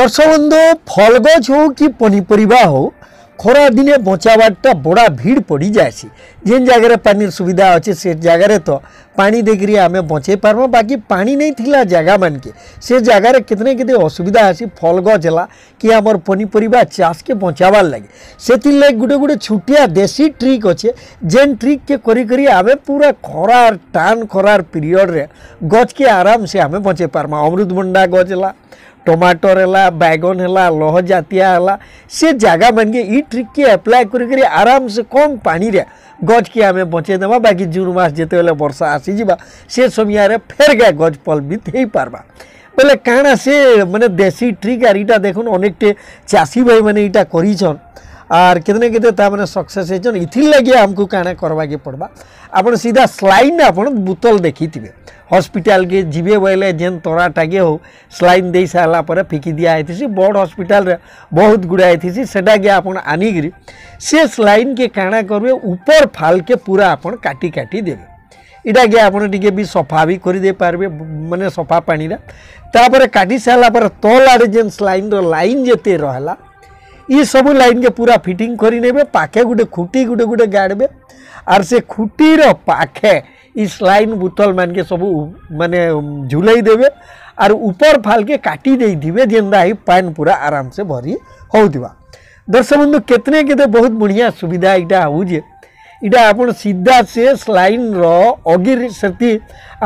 দর্শকবন্ধু ফল গছ হোক কি পনিপরিবা হোক খরা দিনে বঞ্চাবারটা বড়া ভিড় পড়ি যায়সি যে জায়গায় পানির সুবিধা আছে সে জায়গায় তো পানি দেখি আমি বঞ্চাই পারমা বাকি পানি নেই থিলা জায়গা মানকে সে জায়গায় কেতনে কেতে অসুবিধা আসি ফল গছ হলা কি আমার পনিপরিবা চাষকে বঞ্চাবার লাগে সেতির লাগে গোটে গোটে ছুটিয়া দেশি ট্রিক অছে যে ট্রিককে করি করি আমি পুরা খরার টান খরার পিরিয়ডরে গছকে আরামসে আমি বঞ্চাই পারমা অমৃতভণ্ডা গছ হলা ଟମାଟର ହେଲା ବାଇଗଣ ହେଲା ଲହ ଲହଜାତିଆ ହେଲା ସେ ଜାଗାମାନକେ ଇ ଟ୍ରିକ୍କେ ଆପ୍ଲାଏ କରିକରି ଆରାମସେ କମ୍ ପାଣିରେ ଗଛ୍କେ ଆମେ ବଞ୍ଚେଇ ଦେବା ବାକି ଜୁନ୍ ମାସ ଯେତେବେଳେ ବର୍ଷା ଆସିଯିବା ସେ ସମୟରେ ଫେର୍ଗା ଗଛ ପଲ୍ବିତ ହେଇପାର୍ବା ବୋଲେ କାଣା ସେ ମାନେ ଦେଶୀ ଟ୍ରିକ୍ ଆର୍ ଇଟା ଦେଖୁନ୍ ଅନେକଟେ ଚାଷୀ ଭାଇମାନେ ଇଟା କରିଛନ୍ ଆର୍ କେତେ কেতে କେତେ ତାମାନେ ସକ୍ସେସ୍ ହେଇଛନ୍ ইথির ଲାଗି আমি କାଣା କର୍ବାକେ ପଡ଼୍ବା ଆପଣ ସିଧା স্লাইন ଆପଣ বোতল ଦେଖିଥିବେ हस्पिटाल के जीवे बोले जेन तोरा टागे हो स्लाइन दे सारापर फिकी दिखाई बड़ हस्पिटाल बहुत गुड़ा है से आप आनी से स्लाइन के काणा करेंगे ऊपर के पूरा आप काटी काटी देवे इटा आपड़ टी भी सफा भी करदेपारे मानने सफा पाणीटा तापर का सारापर तल आड़े जेन स्लाइन रईन जिते रहा ये सब लाइन के पूरा फिटिंग करे पाखे गोटे खुटी गुटे गोटे गाड़े आर से खुटीर पाखे इस लाइन बोतल मान के सब मान झूल देवे आर ऊपर फाल के काटिदे जेन्दा ही पैन पूरा आराम से भरी हो दर्शक बंधु केतने के बहुत बढ़िया सुविधा यहाँ हो इटा आप सीधा से स्लाइन रगिर सेती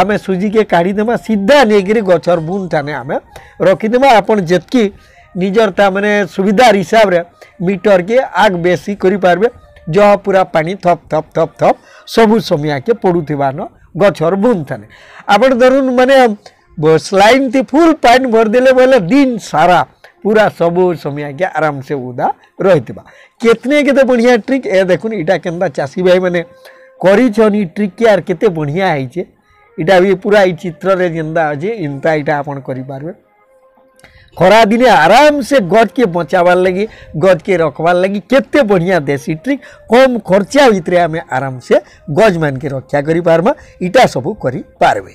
आम सुजी के काढ़ीदे सीधा नहीं गचर बुन ठाने आम रखिदे आपकी निजर ता मैंने सुविधार हिसाब से मीटर के आग बेसी करें ଜହ ପୁରା ପାଣି ଥପ୍ ଥପ୍ ଥପ୍ ଥପ୍ ସବୁ ସମୟକେ ପଡ଼ୁଥିବାନ ଗଛର ବୁନ୍ଥାନେ ଆପଣ ଧରୁନ୍ ମାନେ ସ୍ଲାଇନ୍ଥି ଫୁଲ୍ ପାଣି ଭରିଦେଲେ ବୋଇଲେ ଦିନ ସାରା ପୁରା ସବୁ ସମୟକେ ଆରାମସେ ଉଦା ରହିଥିବା କେତନେ କେତେ ବଢ଼ିଆ ଟ୍ରିକ୍ ଏ ଦେଖୁନ୍ ଇଟା କେନ୍ତା ଚାଷୀ ଭାଇମାନେ କରିଛନ୍ ଇ ଟ୍ରିକ୍କେ ଆର୍ କେତେ ବଢ଼ିଆ ହେଇଛେ ଇଟା ବି ପୁରା ଇ ଚିତ୍ରରେ ଯେନ୍ତା ଅଛେ ଏନ୍ତା ଇଟା ଆପଣ କରିପାରିବେ खरा दिने आराम से गद के बचावार लगी गद के रखवार लगी के बढ़िया देसी ट्रिक कम खर्चा भितर आम आराम से गज मान के रक्षा कर पार्मा इटा सब कर